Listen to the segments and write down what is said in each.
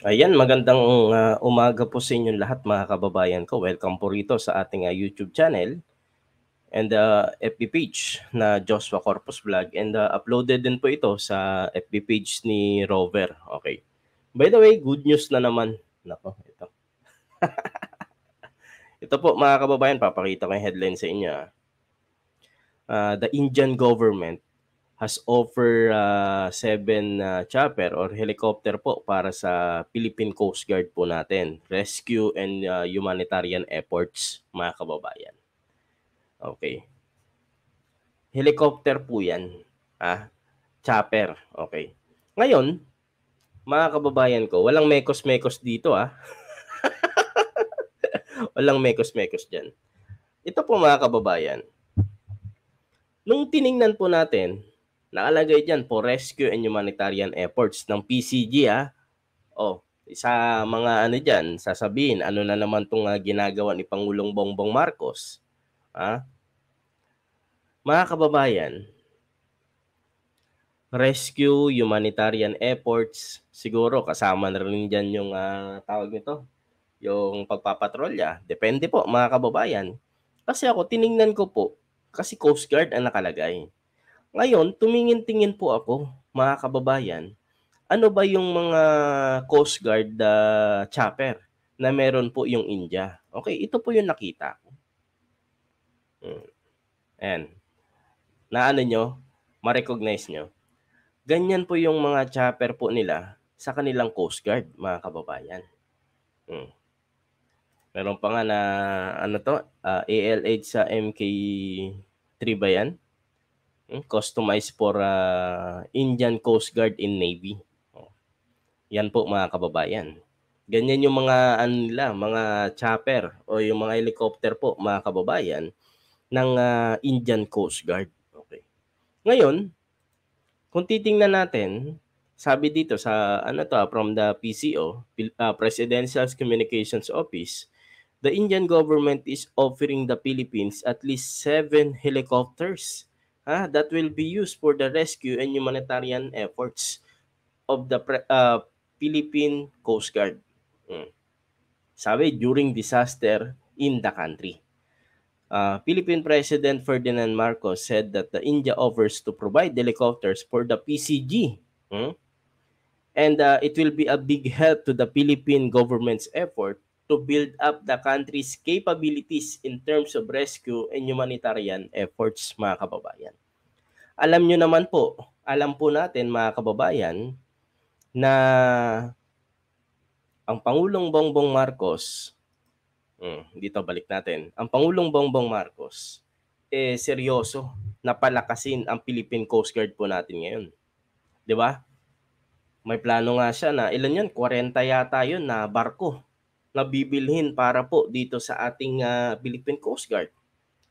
Ayan, magandang uh, umaga po sa inyong lahat mga kababayan ko. Welcome po rito sa ating uh, YouTube channel and uh, ah, FB page na Joshua Corpus Vlog and uh, uploaded din po ito sa FB page ni Rover. Okay. By the way, good news na naman. Nako, ito. ito po mga kababayan, papakita ko yung headline sa inyo. Uh, the Indian government has offered uh, ah, seven uh, chopper or helicopter po para sa Philippine Coast Guard po natin. Rescue and uh, humanitarian efforts, mga kababayan. Okay. Helicopter po yan. Ah, chopper. Okay. Ngayon, mga kababayan ko, walang mekos-mekos dito ah. walang mekos-mekos dyan. Ito po mga kababayan, nung tiningnan po natin Nakalagay dyan for rescue and humanitarian efforts ng PCG ha. Oh, sa mga ano dyan, sasabihin, ano na naman itong uh, ah, ginagawa ni Pangulong Bongbong Marcos. Ha? Mga kababayan, rescue, humanitarian efforts, siguro kasama na rin dyan yung uh, tawag nito, yung pagpapatrolya. Depende po mga kababayan. Kasi ako, tiningnan ko po, kasi Coast Guard ang nakalagay. Ngayon, tumingin-tingin po ako, mga kababayan, ano ba yung mga Coast Guard uh, chopper na meron po yung India? Okay, ito po yung nakita ko. Hmm. And, naano nyo, ma-recognize nyo. Ganyan po yung mga chopper po nila sa kanilang Coast Guard, mga kababayan. Hmm. Meron pa nga na, ano to, uh, ah, ALH sa MK3 ba yan? Hmm, customized for uh, Indian Coast Guard in Navy. Oh. Yan po mga kababayan. Ganyan yung mga ano nila, mga chopper o yung mga helicopter po mga kababayan ng uh, Indian Coast Guard. Okay. Ngayon, kung titingnan natin, sabi dito sa ano to ah, from the PCO, uh, Presidential Communications Office, the Indian government is offering the Philippines at least seven helicopters huh, that will be used for the rescue and humanitarian efforts of the uh, Philippine Coast Guard. Mm. Sabi, during disaster in the country. Uh, Philippine President Ferdinand Marcos said that the India offers to provide helicopters for the PCG. Mm? And uh, it will be a big help to the Philippine government's effort to build up the country's capabilities in terms of rescue and humanitarian efforts, mga kababayan. Alam nyo naman po, alam po natin mga kababayan na ang Pangulong Bongbong Marcos, hmm, dito balik natin, ang Pangulong Bongbong Marcos, eh seryoso na palakasin ang Philippine Coast Guard po natin ngayon. 'Di ba? May plano nga siya na ilan 'yon? 40 yata 'yon na barko nabibilhin para po dito sa ating uh, Philippine Coast Guard,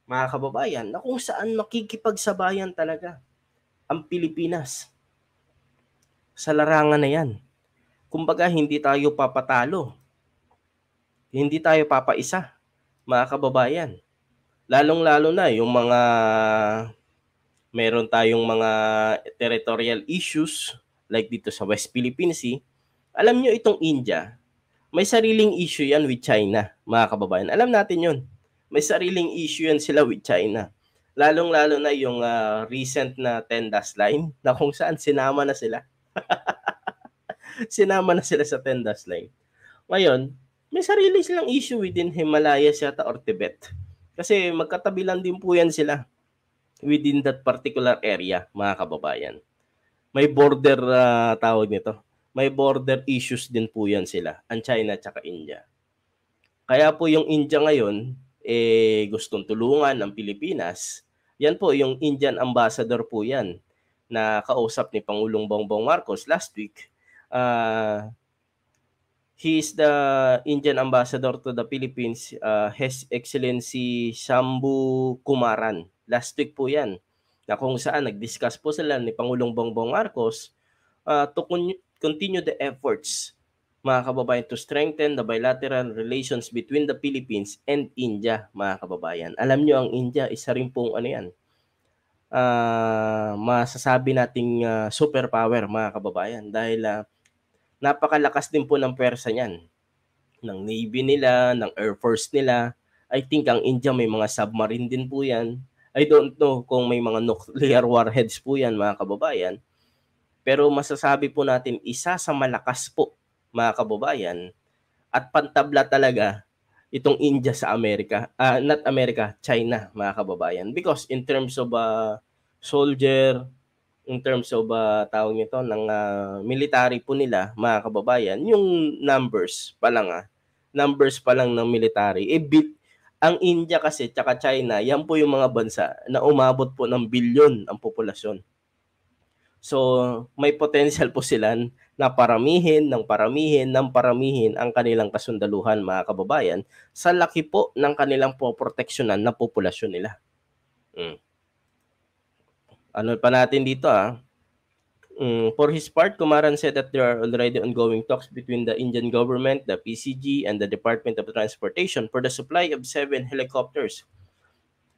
mga kababayan, na kung saan makikipagsabayan talaga ang Pilipinas sa larangan na yan. Kumbaga, hindi tayo papatalo. Hindi tayo papaisa, mga kababayan. Lalong-lalo na yung mga meron tayong mga territorial issues like dito sa West Philippine Sea. Alam nyo itong India, may sariling issue yan with China, mga kababayan. Alam natin yun. May sariling issue yan sila with China. Lalong-lalo na yung uh, recent na Tendas line na kung saan sinama na sila. sinama na sila sa Tendas line. Ngayon, may sariling silang issue within Himalayas yata or Tibet. Kasi magkatabilan din po yan sila within that particular area, mga kababayan. May border uh, tawag nito may border issues din po yan sila, ang China at India. Kaya po yung India ngayon, eh, gustong tulungan ang Pilipinas. Yan po, yung Indian ambassador po yan na kausap ni Pangulong Bongbong Marcos last week. Uh, he is the Indian ambassador to the Philippines, uh, His Excellency Sambu Kumaran. Last week po yan, na kung saan nag-discuss po sila ni Pangulong Bongbong Marcos uh, ah, tukun, continue the efforts, mga kababayan, to strengthen the bilateral relations between the Philippines and India, mga kababayan. Alam nyo, ang India, isa rin pong ano yan, uh, masasabi nating uh, superpower, mga kababayan, dahil uh, napakalakas din po ng pwersa niyan, ng Navy nila, ng Air Force nila. I think ang India may mga submarine din po yan. I don't know kung may mga nuclear warheads po yan, mga kababayan. Pero masasabi po natin, isa sa malakas po, mga kababayan, at pantabla talaga itong India sa Amerika, uh, not Amerika, China, mga kababayan. Because in terms of uh, soldier, in terms of uh, tawag nito ng uh, military po nila, mga kababayan, yung numbers pa lang ah, numbers pa lang ng military, e eh, bit, ang India kasi tsaka China, yan po yung mga bansa na umabot po ng bilyon ang populasyon So, may potential po sila na paramihin ng paramihin ng paramihin ang kanilang kasundaluhan, mga kababayan, sa laki po ng kanilang poproteksyonan na populasyon nila. Mm. Ano pa natin dito ah? Mm, for his part, Kumaran said that there are already ongoing talks between the Indian government, the PCG, and the Department of Transportation for the supply of seven helicopters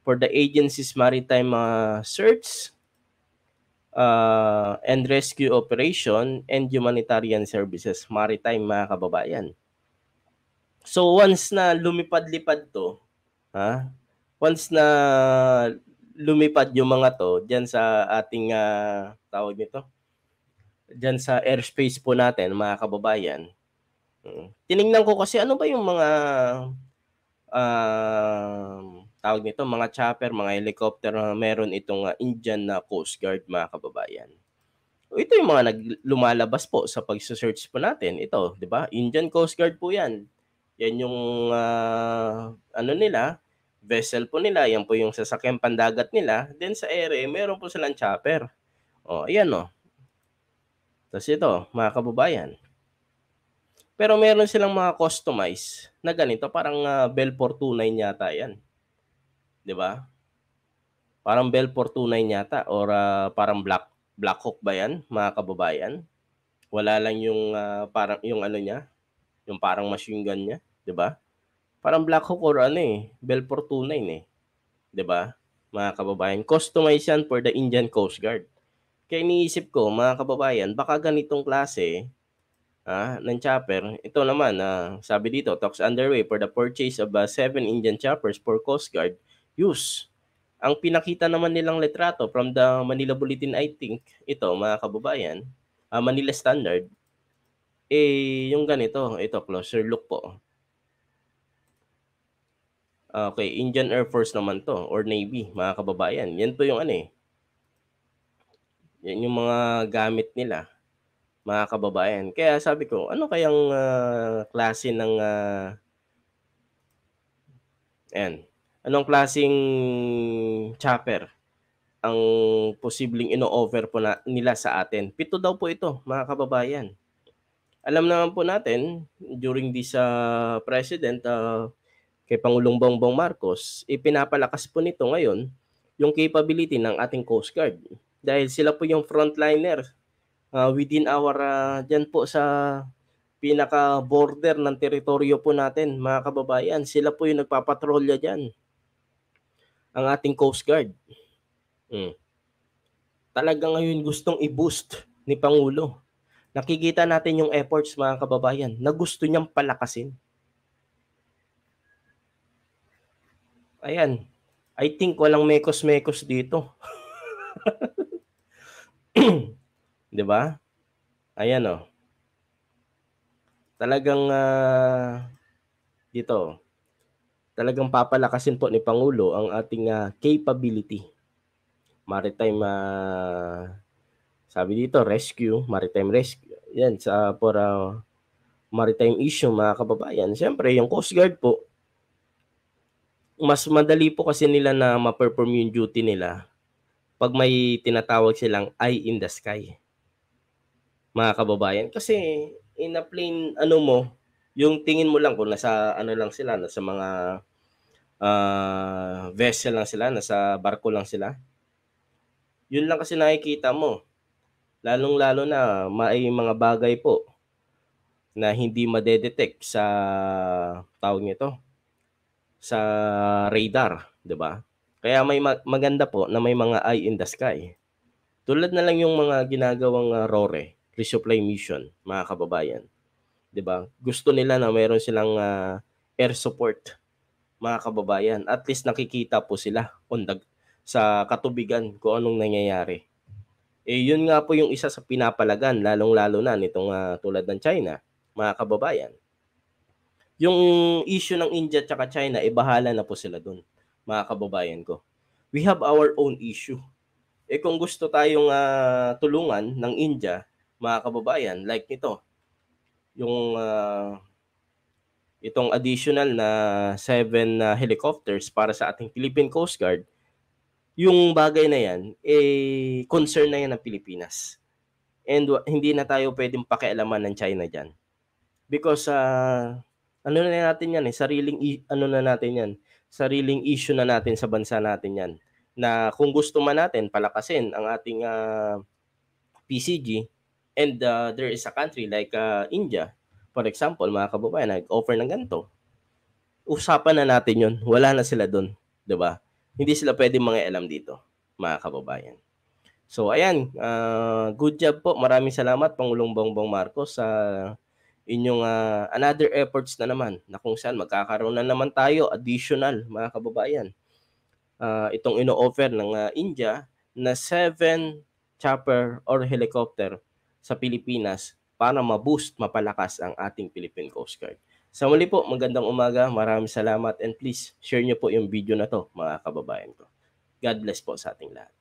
for the agency's maritime uh, search uh, and rescue operation and humanitarian services, maritime mga kababayan. So once na lumipad-lipad to, ha? Once na lumipad yung mga to diyan sa ating uh, tawag nito, diyan sa airspace po natin mga kababayan. Hmm, Tiningnan ko kasi ano ba yung mga um, uh, tawag nito, mga chopper, mga helicopter na meron itong uh, Indian na Coast Guard mga kababayan. ito yung mga naglumalabas po sa pag-search po natin. Ito, di ba? Indian Coast Guard po yan. Yan yung uh, ano nila, vessel po nila. Yan po yung sasakyan pandagat nila. Then sa ere, meron po silang chopper. O, ayan o. Tapos ito, mga kababayan. Pero meron silang mga customize na ganito. Parang uh, Bell 429 yata yan. 'di ba? Parang Bell Fortuna yata or uh, parang Black Black Hawk ba 'yan, mga kababayan? Wala lang yung uh, parang yung ano niya, yung parang machine gun niya, 'di ba? Parang Black Hawk or ano eh, Bell Fortuna eh. 'Di ba? Mga kababayan, customized yan for the Indian Coast Guard. Kaya iniisip ko, mga kababayan, baka ganitong klase ah, ng chopper. Ito naman, ah, sabi dito, talks underway for the purchase of uh, seven Indian choppers for Coast Guard use. Ang pinakita naman nilang litrato from the Manila Bulletin, I think, ito mga kababayan, uh, Manila Standard, eh yung ganito, ito closer look po. Ah, okay, Indian Air Force naman to or Navy, mga kababayan. Yan po yung ano eh. Yan yung mga gamit nila, mga kababayan. Kaya sabi ko, ano kayang uh, klase ng uh, ayan, anong klasing chopper ang posibleng ino-offer po na, nila sa atin. Pito daw po ito, mga kababayan. Alam naman po natin, during this uh, president, uh, kay Pangulong Bongbong Marcos, ipinapalakas po nito ngayon yung capability ng ating Coast Guard. Dahil sila po yung frontliner uh, within our, uh, dyan po sa pinaka-border ng teritoryo po natin, mga kababayan. Sila po yung nagpapatrolya dyan ang ating Coast Guard. Hmm. Talaga ngayon gustong i-boost ni Pangulo. Nakikita natin yung efforts mga kababayan na gusto niyang palakasin. Ayan. I think walang mekos-mekos dito. 'Di ba? Ayan oh. Talagang uh, dito talagang papalakasin po ni Pangulo ang ating uh, capability. Maritime, uh, sabi dito, rescue, maritime rescue. Yan, sa for uh, maritime issue, mga kababayan. Siyempre, yung Coast Guard po, mas madali po kasi nila na ma-perform yung duty nila pag may tinatawag silang eye in the sky. Mga kababayan, kasi in a plane, ano mo, yung tingin mo lang kung nasa ano lang sila, nasa mga uh, vessel lang sila, nasa barko lang sila. Yun lang kasi nakikita mo. Lalong-lalo na may mga bagay po na hindi madedetect sa tawag nito sa radar, 'di ba? Kaya may mag- maganda po na may mga eye in the sky. Tulad na lang yung mga ginagawang uh, ah, RORE, resupply mission, mga kababayan 'di ba? Gusto nila na meron silang uh, air support mga kababayan. At least nakikita po sila on the, sa katubigan kung anong nangyayari. Eh yun nga po yung isa sa pinapalagan lalong-lalo na nitong uh, tulad ng China, mga kababayan. Yung issue ng India at China, eh bahala na po sila doon, mga kababayan ko. We have our own issue. Eh kung gusto tayong uh, tulungan ng India, mga kababayan, like nito, yung uh, itong additional na seven na uh, helicopters para sa ating Philippine Coast Guard, yung bagay na yan, eh, concern na yan ng Pilipinas. And w- hindi na tayo pwedeng pakialaman ng China dyan. Because, uh, ano na natin yan eh, sariling, i- ano na natin yan, sariling issue na natin sa bansa natin yan. Na kung gusto man natin palakasin ang ating uh, ah, PCG, And uh, there is a country like uh, India, for example, mga kababayan, nag-offer ng ganito. Usapan na natin yun. Wala na sila doon. ba? Diba? Hindi sila pwede mga alam dito, mga kababayan. So ayan, uh, good job po. Maraming salamat Pangulong Bongbong Marcos sa uh, inyong uh, another efforts na naman na kung saan magkakaroon na naman tayo additional mga kababayan. Uh, itong ino-offer ng uh, India na 7 chopper or helicopter sa Pilipinas para ma-boost, mapalakas ang ating Philippine Coast Guard. Sa muli po, magandang umaga, maraming salamat and please share nyo po yung video na to mga kababayan ko. God bless po sa ating lahat.